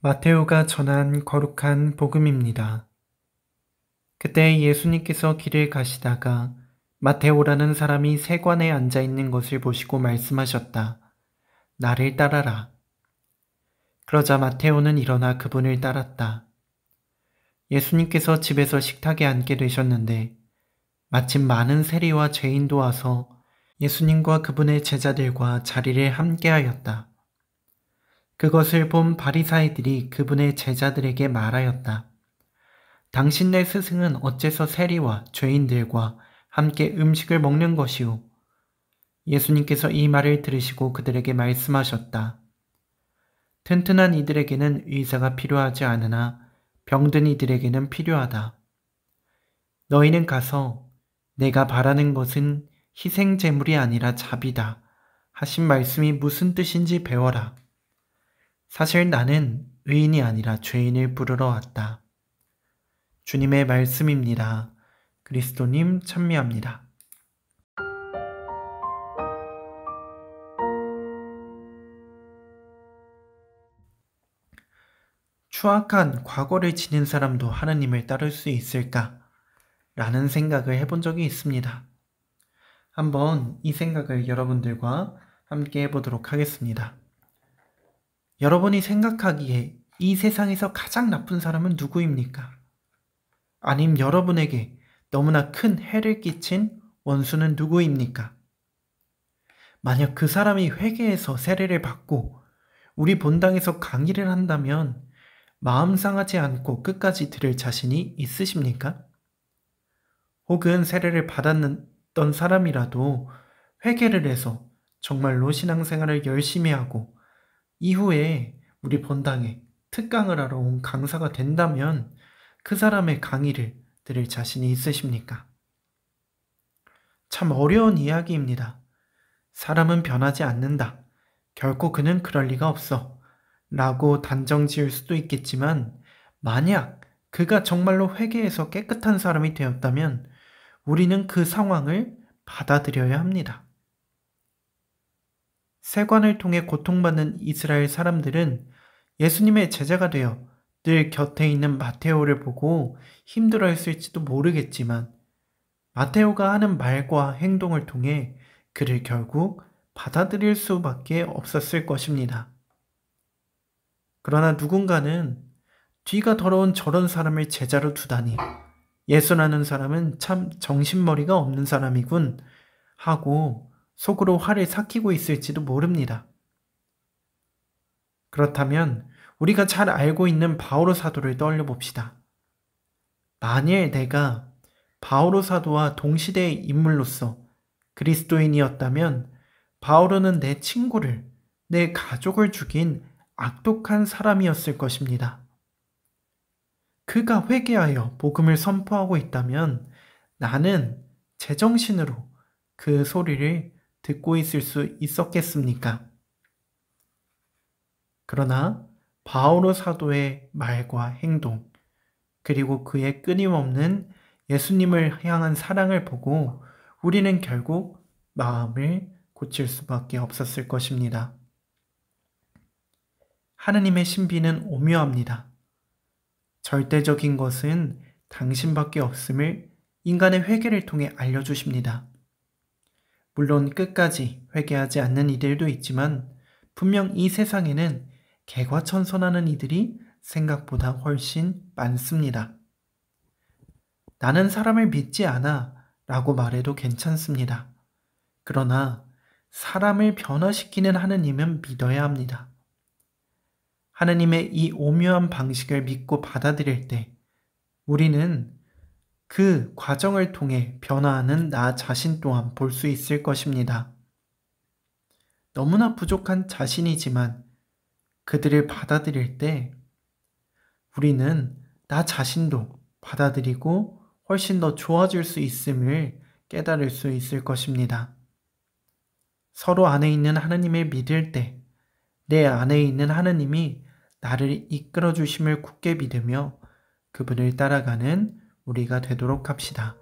마테오가 전한 거룩한 복음입니다. 그때 예수님께서 길을 가시다가 마테오라는 사람이 세관에 앉아 있는 것을 보시고 말씀하셨다. 나를 따라라. 그러자 마테오는 일어나 그분을 따랐다. 예수님께서 집에서 식탁에 앉게 되셨는데 마침 많은 세리와 죄인도 와서 예수님과 그분의 제자들과 자리를 함께하였다. 그것을 본 바리사이들이 그분의 제자들에게 말하였다. 당신네 스승은 어째서 세리와 죄인들과 함께 음식을 먹는 것이오. 예수님께서 이 말을 들으시고 그들에게 말씀하셨다. 튼튼한 이들에게는 의사가 필요하지 않으나 병든 이들에게는 필요하다. 너희는 가서 내가 바라는 것은 희생 제물이 아니라 자비다 하신 말씀이 무슨 뜻인지 배워라. 사실 나는 의인이 아니라 죄인을 부르러 왔다. 주님의 말씀입니다. 그리스도님 찬미합니다. 추악한 과거를 지닌 사람도 하느님을 따를 수 있을까? 라는 생각을 해본 적이 있습니다. 한번 이 생각을 여러분들과 함께 해보도록 하겠습니다. 여러분이 생각하기에 이 세상에서 가장 나쁜 사람은 누구입니까? 아님 여러분에게 너무나 큰 해를 끼친 원수는 누구입니까? 만약 그 사람이 회개해서 세례를 받고 우리 본당에서 강의를 한다면 마음 상하지 않고 끝까지 들을 자신이 있으십니까? 혹은 세례를 받았던 사람이라도 회개를 해서 정말로 신앙생활을 열심히 하고 이후에 우리 본당에 특강을 하러 온 강사가 된다면 그 사람의 강의를 들을 자신이 있으십니까? 참 어려운 이야기입니다. 사람은 변하지 않는다. 결코 그는 그럴 리가 없어. 라고 단정 지을 수도 있겠지만, 만약 그가 정말로 회개해서 깨끗한 사람이 되었다면 우리는 그 상황을 받아들여야 합니다. 세관을 통해 고통받는 이스라엘 사람들은 예수님의 제자가 되어 늘 곁에 있는 마테오를 보고 힘들어 했을지도 모르겠지만 마테오가 하는 말과 행동을 통해 그를 결국 받아들일 수밖에 없었을 것입니다. 그러나 누군가는 뒤가 더러운 저런 사람을 제자로 두다니 예수라는 사람은 참 정신머리가 없는 사람이군 하고 속으로 화를 삭히고 있을지도 모릅니다. 그렇다면 우리가 잘 알고 있는 바오로 사도를 떠올려 봅시다. 만일 내가 바오로 사도와 동시대의 인물로서 그리스도인이었다면 바오로는 내 친구를, 내 가족을 죽인 악독한 사람이었을 것입니다. 그가 회개하여 복음을 선포하고 있다면 나는 제정신으로 그 소리를 듣고 있을 수 있었겠습니까? 그러나 바오로 사도의 말과 행동, 그리고 그의 끊임없는 예수님을 향한 사랑을 보고 우리는 결국 마음을 고칠 수밖에 없었을 것입니다. 하느님의 신비는 오묘합니다. 절대적인 것은 당신밖에 없음을 인간의 회개를 통해 알려주십니다. 물론 끝까지 회개하지 않는 이들도 있지만 분명 이 세상에는 개과천선하는 이들이 생각보다 훨씬 많습니다. 나는 사람을 믿지 않아 라고 말해도 괜찮습니다. 그러나 사람을 변화시키는 하느님은 믿어야 합니다. 하느님의 이 오묘한 방식을 믿고 받아들일 때 우리는 그 과정을 통해 변화하는 나 자신 또한 볼 수 있을 것입니다. 너무나 부족한 자신이지만 그들을 받아들일 때 우리는 나 자신도 받아들이고 훨씬 더 좋아질 수 있음을 깨달을 수 있을 것입니다. 서로 안에 있는 하나님을 믿을 때 내 안에 있는 하나님이 나를 이끌어 주심을 굳게 믿으며 그분을 따라가는 우리가 되도록 합시다.